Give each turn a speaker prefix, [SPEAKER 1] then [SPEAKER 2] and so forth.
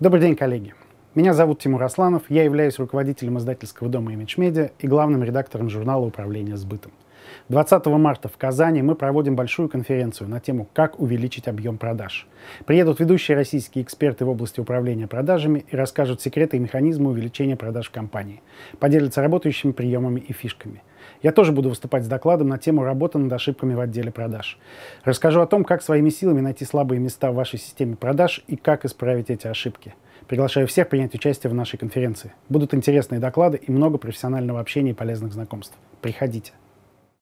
[SPEAKER 1] Добрый день, коллеги. Меня зовут Тимур Асланов, я являюсь руководителем издательского дома Image Media и главным редактором журнала «Управление сбытом». 20 марта в Казани мы проводим большую конференцию на тему «Как увеличить объем продаж». Приедут ведущие российские эксперты в области управления продажами и расскажут секреты и механизмы увеличения продаж в компании, поделятся работающими приемами и фишками. Я тоже буду выступать с докладом на тему работы над ошибками в отделе продаж. Расскажу о том, как своими силами найти слабые места в вашей системе продаж и как исправить эти ошибки. Приглашаю всех принять участие в нашей конференции. Будут интересные доклады и много профессионального общения и полезных знакомств. Приходите.